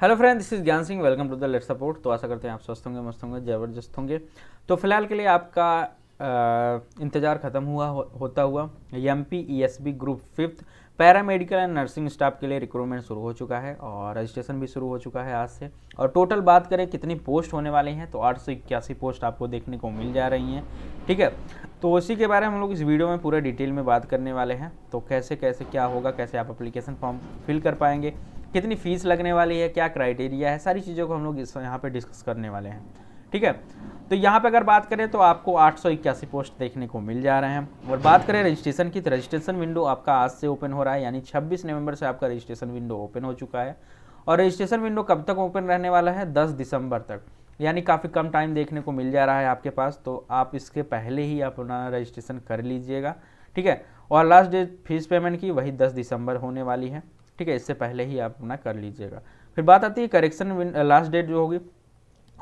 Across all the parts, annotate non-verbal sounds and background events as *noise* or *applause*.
hello friend this is Gyan Singh welcome to the let support तो आशा करते हैं आप स्वस्थ होंगे मस्त होंगे जबरदस्त होंगे तो फिलहाल के लिए आपका आ, इंतज़ार ख़त्म हुआ हो, होता हुआ M P E S B group fifth paramedical and nursing staff के लिए रिक्रूटमेंट शुरू हो चुका है और रजिस्ट्रेशन भी शुरू हो चुका है आज से और टोटल बात करें कितनी पोस्ट होने वाली हैं तो आठ पोस्ट आपको देखने को मिल जा रही हैं ठीक है तो उसी के बारे में हम लोग इस वीडियो में पूरे डिटेल में बात करने वाले हैं तो कैसे कैसे क्या होगा कैसे आप अप्लीकेशन फॉर्म फिल कर पाएंगे कितनी फ़ीस लगने वाली है क्या क्राइटेरिया है सारी चीज़ों को हम लोग इस यहाँ पर डिस्कस करने वाले हैं ठीक है तो यहाँ पे अगर बात करें तो आपको आठ पोस्ट देखने को मिल जा रहे हैं और बात करें रजिस्ट्रेशन की तो रजिस्ट्रेशन विंडो आपका आज से ओपन हो रहा है यानी 26 नवंबर से आपका रजिस्ट्रेशन विंडो ओपन हो चुका है और रजिस्ट्रेशन विंडो कब तक ओपन रहने वाला है 10 दिसंबर तक यानी काफ़ी कम टाइम देखने को मिल जा रहा है आपके पास तो आप इसके पहले ही अपना रजिस्ट्रेशन कर लीजिएगा ठीक है और लास्ट डेट फीस पेमेंट की वही दस दिसंबर होने वाली है ठीक है इससे पहले ही आप अपना कर लीजिएगा फिर बात आती है करेक्शन लास्ट डेट जो होगी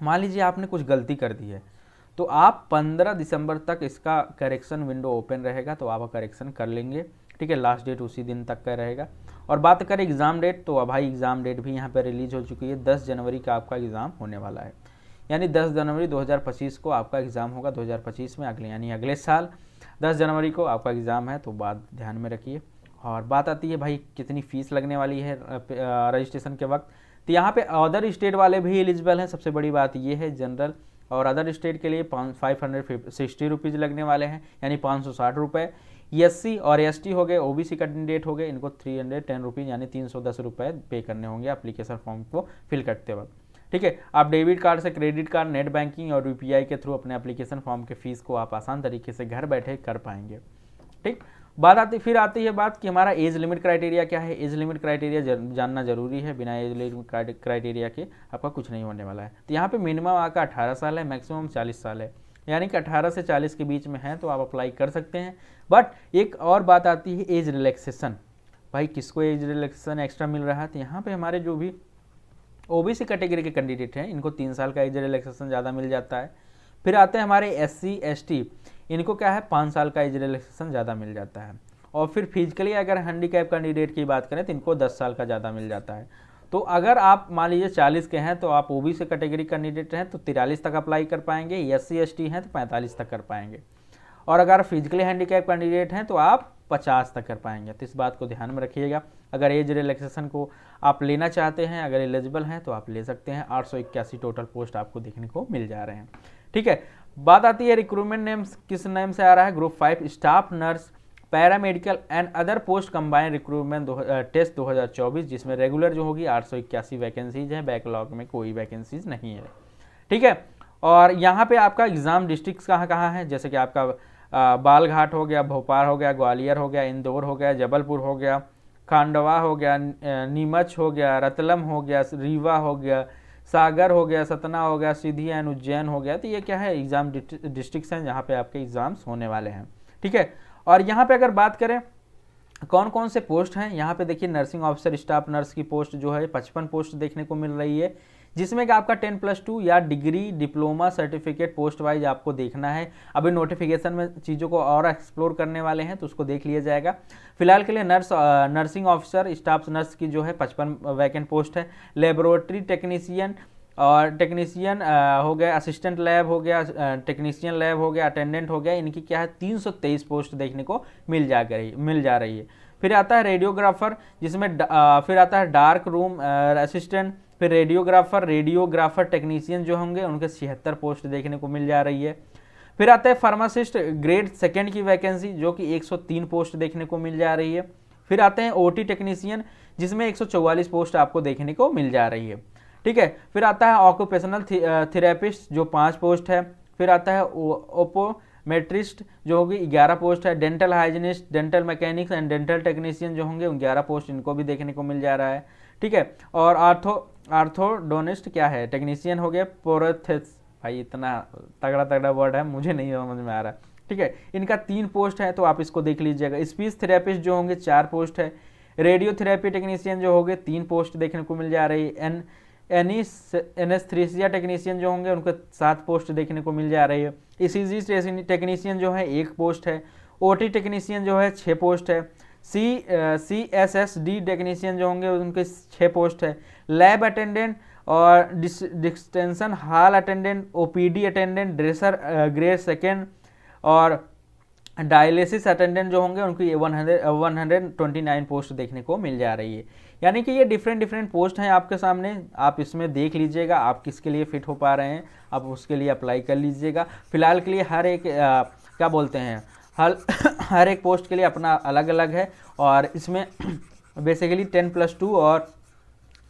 मान लीजिए आपने कुछ गलती कर दी है तो आप 15 दिसंबर तक इसका करेक्शन विंडो ओपन रहेगा तो आप करेक्शन कर लेंगे ठीक है लास्ट डेट उसी दिन तक का रहेगा और बात करें एग्ज़ाम डेट तो भाई एग्ज़ाम डेट भी यहाँ पर रिलीज़ हो चुकी है 10 जनवरी का आपका एग्ज़ाम होने वाला है यानी 10 जनवरी 2025 को आपका एग्ज़ाम होगा 2025 में अगले यानी अगले साल 10 जनवरी को आपका एग्ज़ाम है तो बात ध्यान में रखिए और बात आती है भाई कितनी फ़ीस लगने वाली है रजिस्ट्रेशन के वक्त तो यहाँ पे अदर स्टेट वाले भी एलिजिबल हैं सबसे बड़ी बात ये है जनरल और अदर स्टेट के लिए पाँच फाइव हंड्रेड सिक्सटी रुपीज़ लगने वाले हैं यानी पाँच सौ साठ रुपये एस सी और एस टी हो गए ओ बी सी कैंडिडेट हो गए इनको थ्री हंड्रेड टेन रुपीज़ यानी तीन सौ दस रुपये पे करने होंगे अप्लीकेशन फॉर्म को फिल करते वक्त ठीक है आप डेबिट कार्ड से क्रेडिट कार्ड नेट बैंकिंग और यू के थ्रू अपने एप्लीकेशन फॉर्म के फीस को आप आसान तरीके से घर बैठे कर पाएंगे ठीक बात आती फिर आती है बात कि हमारा एज लिमिट क्राइटेरिया क्या है एज लिमिट क्राइटेरिया जानना जरूरी है बिना एज लिमिट क्राइटेरिया के आपका कुछ नहीं होने वाला है तो यहाँ पे मिनिमम आपका अठारह साल है मैक्सिमम चालीस साल है यानी कि अठारह से चालीस के बीच में है तो आप अप्लाई कर सकते हैं बट एक और बात आती है एज रिलैक्सेशन भाई किसको एज रिलैक्सेशन एक्स्ट्रा मिल रहा है तो यहाँ पर हमारे जो भी ओ कैटेगरी के कैंडिडेट हैं इनको तीन साल का एज रिलैक्सेशन ज़्यादा मिल जाता है फिर आते हैं हमारे एस सी इनको क्या है पाँच साल का एज रिलेक्सेशन ज़्यादा मिल जाता है और फिर फिजिकली अगर हैंडीकैप कैंडिडेट की बात करें तो इनको दस साल का ज़्यादा मिल जाता है तो अगर आप मान लीजिए चालीस के हैं तो आप O B C category candidate हैं तो तिरालीस तक अप्लाई कर पाएंगे एस सी हैं तो पैंतालीस तक कर पाएंगे और अगर फिजिकली हैंडीकैप कैंडिडेट हैं तो आप पचास तक कर पाएंगे तो इस बात को ध्यान में रखिएगा अगर एज रिलैक्सेशन को आप लेना चाहते हैं अगर एलिजिबल हैं तो आप ले सकते हैं आठ टोटल पोस्ट आपको देखने को मिल जा रहे हैं ठीक है बात आती है रिक्रूटमेंट नेम्स किस नेम से आ रहा है group five staff nurse paramedical and other post combine recruitment test 2024 जिसमें रेगुलर जो होगी आठ सौ इक्यासी वैकेंसीज हैं बैकलॉग में कोई वैकेंसीज नहीं है ठीक है और यहाँ पे आपका एग्ज़ाम डिस्ट्रिक्ट कहाँ कहाँ है जैसे कि आपका बालघाट हो गया भोपाल हो गया ग्वालियर हो गया इंदौर हो गया जबलपुर हो गया खांडवा हो गया नीमच हो गया रतलम हो गया रीवा हो गया सागर हो गया सतना हो गया सीधी एंड उज्जैन हो गया तो ये क्या है एग्ज़ाम डिस्ट्रिक्ट हैं जहाँ पे आपके एग्ज़ाम्स होने वाले हैं ठीक है और यहाँ पे अगर बात करें कौन कौन से पोस्ट हैं यहाँ पे देखिए नर्सिंग ऑफिसर स्टाफ नर्स की पोस्ट जो है पचपन पोस्ट देखने को मिल रही है जिसमें कि आपका टेन प्लस टू या degree diploma certificate post wise आपको देखना है अभी नोटिफिकेशन में चीज़ों को और एक्सप्लोर करने वाले हैं तो उसको देख लिया जाएगा फिलहाल के लिए nurse nursing officer staff nurse की जो है पचपन वैकेंट पोस्ट है लेबोरेटरी टेक्नीसियन और टेक्नीसियन हो गया असिस्टेंट लैब हो गया टेक्नीसियन लैब हो गया अटेंडेंट हो गया इनकी क्या है 323 पोस्ट देखने को मिल जा रही मिल जा रही है फिर आता है रेडियोग्राफर जिसमें फिर आता है डार्क रूम असिस्टेंट फिर रेडियोग्राफर रेडियोग्राफर टेक्नीशियन जो होंगे उनके छिहत्तर पोस्ट देखने को मिल जा रही है फिर आता है फार्मासिस्ट ग्रेड सेकेंड की वैकेंसी जो कि 103 पोस्ट देखने को मिल जा रही है फिर आते हैं ओटी टेक्नीशियन जिसमें 144 पोस्ट आपको देखने को मिल जा रही है ठीक है फिर आता है ऑक्यूपेशनल थेरेपिस्ट जो पाँच पोस्ट है फिर आता है ओपोमेट्रिस्ट जो होगी ग्यारह पोस्ट है dental hygienist dental mechanics and dental technician जो होंगे ग्यारह पोस्ट इनको भी देखने को मिल जा रहा है ठीक है और आर्थो आर्थोडोनिस्ट क्या है टेक्नीशियन हो गया पोरथिस भाई इतना तगड़ा तगड़ा वर्ड है मुझे नहीं समझ में आ रहा है ठीक है इनका तीन पोस्ट है तो आप इसको देख लीजिएगा स्पीच थेरेपिस्ट जो होंगे चार पोस्ट है रेडियोथेरेपी टेक्नीशियन जो होंगे तीन पोस्ट देखने को मिल जा रही है एन एनी एनेस्थ्रीसिया टेक्नीशियन जो होंगे उनको सात पोस्ट देखने को मिल जा रही है ई e टेक्नीशियन जो है एक पोस्ट है ओटी टेक्नीशियन जो है छः पोस्ट है C C S S D technician जो होंगे उनके छः पोस्ट है लैब अटेंडेंट और dissection hall attendant OPD attendant dresser grade second और डायलिसिस अटेंडेंट जो होंगे उनकी one hundred one hundred twenty nine post देखने को मिल जा रही है यानी कि ये डिफरेंट डिफरेंट पोस्ट हैं आपके सामने आप इसमें देख लीजिएगा आप किसके लिए फिट हो पा रहे हैं आप उसके लिए अप्लाई कर लीजिएगा फिलहाल के लिए हर एक आ, uh, क्या बोलते हैं हर *coughs* हर एक पोस्ट के लिए अपना अलग अलग है और इसमें बेसिकली टेन प्लस टू और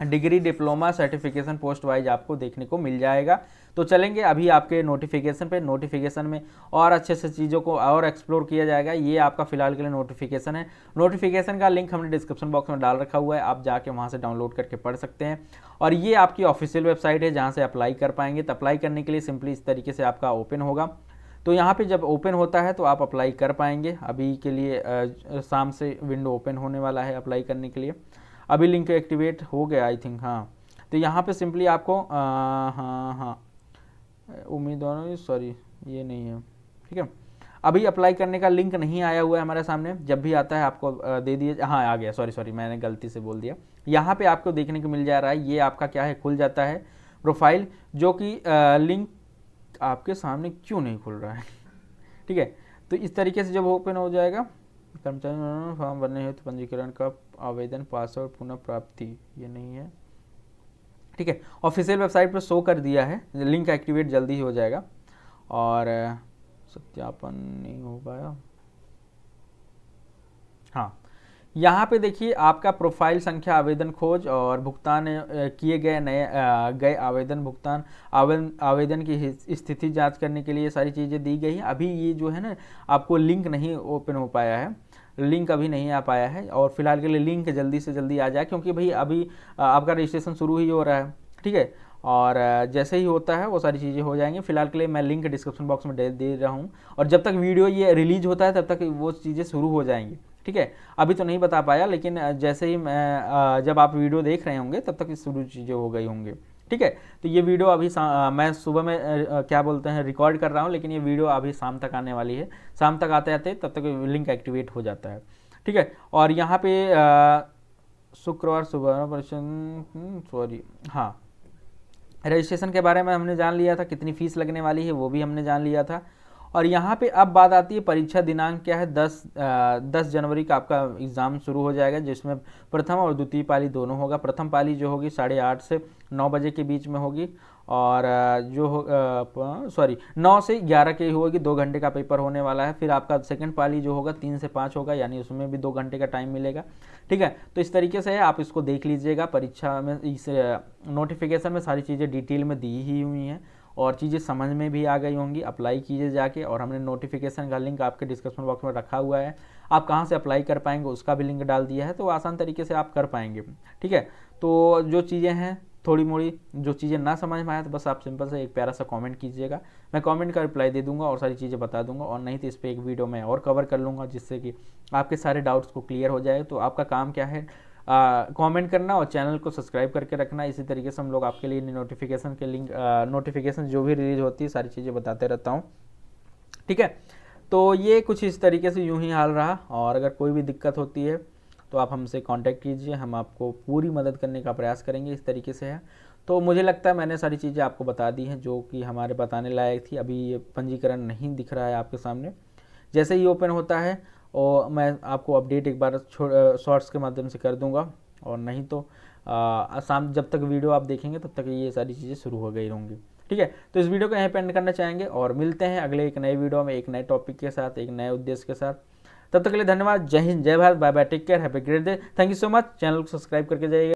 degree diploma certification post wise आपको देखने को मिल जाएगा तो चलेंगे अभी आपके नोटिफिकेशन पे नोटिफिकेशन में और अच्छे से चीज़ों को और एक्सप्लोर किया जाएगा ये आपका फिलहाल के लिए नोटिफिकेशन है नोटिफिकेशन का लिंक हमने डिस्क्रिप्शन बॉक्स में डाल रखा हुआ है आप जाके वहाँ से डाउनलोड करके पढ़ सकते हैं और ये आपकी ऑफिशियल वेबसाइट है जहाँ से अप्लाई कर पाएंगे तो अप्लाई करने के लिए सिंपली इस तरीके से आपका ओपन होगा तो यहाँ पे जब ओपन होता है तो आप अप्लाई कर पाएंगे अभी के लिए शाम से विंडो ओपन होने वाला है अप्लाई करने के लिए अभी लिंक एक्टिवेट हो गया आई थिंक हाँ तो यहाँ पे सिंपली आपको आ, हाँ हाँ उम्मीदवारों सॉरी ये नहीं है ठीक है अभी अप्लाई करने का लिंक नहीं आया हुआ है हमारे सामने जब भी आता है आपको दे दिए हाँ आ गया सॉरी सॉरी मैंने गलती से बोल दिया यहाँ पे आपको देखने को मिल जा रहा है ये आपका क्या है खुल जाता है प्रोफाइल जो कि लिंक आपके सामने क्यों नहीं खुल रहा है *laughs* ठीक है तो इस तरीके से जब ओपन हो जाएगा कर्मचारी फॉर्म भरने हेतु तो पंजीकरण का आवेदन पासवर्ड पुनः प्राप्ति ये नहीं है ठीक है ऑफिशियल वेबसाइट पर शो कर दिया है लिंक एक्टिवेट जल्दी ही हो जाएगा और सत्यापन नहीं हो पाया हाँ यहाँ पे देखिए आपका प्रोफाइल संख्या आवेदन खोज और भुगतान किए गए नए गए आवेदन भुगतान आवेदन आवेदन की स्थिति जांच करने के लिए सारी चीज़ें दी गई हैं अभी ये जो है ना आपको लिंक नहीं ओपन हो पाया है लिंक अभी नहीं आ पाया है और फिलहाल के लिए लिंक जल्दी से जल्दी आ जाए क्योंकि भाई अभी आपका रजिस्ट्रेशन शुरू ही हो रहा है ठीक है और जैसे ही होता है वो सारी चीज़ें हो जाएंगी फिलहाल के लिए मैं लिंक डिस्क्रिप्शन बॉक्स में दे दे रहा हूँ और जब तक वीडियो ये रिलीज होता है तब तक वो चीज़ें शुरू हो जाएंगी ठीक है अभी तो नहीं बता पाया लेकिन जैसे ही मैं जब आप वीडियो देख रहे होंगे तब तक शुरू चीज़ें हो गई होंगी ठीक है तो ये वीडियो अभी मैं सुबह में क्या बोलते हैं रिकॉर्ड कर रहा हूँ लेकिन ये वीडियो अभी शाम तक आने वाली है शाम तक आते आते तब तक लिंक एक्टिवेट हो जाता है ठीक है और यहाँ पे शुक्रवार सुबह प्रश्न सॉरी हम्म, हाँ रजिस्ट्रेशन के बारे में हमने जान लिया था कितनी फीस लगने वाली है वो भी हमने जान लिया था और यहाँ पे अब बात आती है परीक्षा दिनांक क्या है दस आ, दस जनवरी का आपका एग्ज़ाम शुरू हो जाएगा जिसमें प्रथम और द्वितीय पाली दोनों होगा प्रथम पाली जो होगी साढ़े आठ से नौ बजे के बीच में होगी और जो सॉरी नौ से ग्यारह के होगी दो घंटे का पेपर होने वाला है फिर आपका सेकंड पाली जो होगा तीन से पाँच होगा यानी उसमें भी दो घंटे का टाइम मिलेगा ठीक है तो इस तरीके से आप इसको देख लीजिएगा परीक्षा में इस नोटिफिकेशन में सारी चीज़ें डिटेल में दी ही हुई हैं और चीज़ें समझ में भी आ गई होंगी अप्लाई कीजिए जाके और हमने नोटिफिकेशन का लिंक आपके डिस्क्रिप्शन बॉक्स में रखा हुआ है आप कहाँ से अप्लाई कर पाएंगे उसका भी लिंक डाल दिया है तो आसान तरीके से आप कर पाएंगे ठीक है तो जो चीज़ें हैं थोड़ी मोड़ी जो चीज़ें ना समझ में आए तो बस आप सिंपल से एक प्यारा सा कमेंट कीजिएगा मैं कमेंट का रिप्लाई दे दूंगा और सारी चीज़ें बता दूंगा और नहीं तो इस पर एक वीडियो मैं और कवर कर लूँगा जिससे कि आपके सारे डाउट्स को क्लियर हो जाए तो आपका काम क्या है कमेंट करना और चैनल को सब्सक्राइब करके रखना इसी तरीके से हम लोग आपके लिए नोटिफिकेशन के लिंक नोटिफिकेशन जो भी रिलीज होती है सारी चीज़ें बताते रहता हूँ ठीक है तो ये कुछ इस तरीके से यूं ही हाल रहा और अगर कोई भी दिक्कत होती है तो आप हमसे कांटेक्ट कीजिए हम आपको पूरी मदद करने का प्रयास करेंगे इस तरीके से है तो मुझे लगता है मैंने सारी चीज़ें आपको बता दी हैं जो कि हमारे बताने लायक थी अभी ये पंजीकरण नहीं दिख रहा है आपके सामने जैसे ही ओपन होता है और मैं आपको अपडेट एक बार शॉर्ट्स के माध्यम से कर दूंगा और नहीं तो शाम जब तक वीडियो आप देखेंगे तब तक ये सारी चीज़ें शुरू हो गई होंगी ठीक है तो इस वीडियो को यहाँ पर एंड करना चाहेंगे और मिलते हैं अगले एक नए वीडियो में एक नए टॉपिक के साथ एक नए उद्देश्य के साथ तब तक के लिए धन्यवाद जय हिंद जय Bharat bye bye take care happy great day thank you so much channel को सब्सक्राइब करके जाइएगा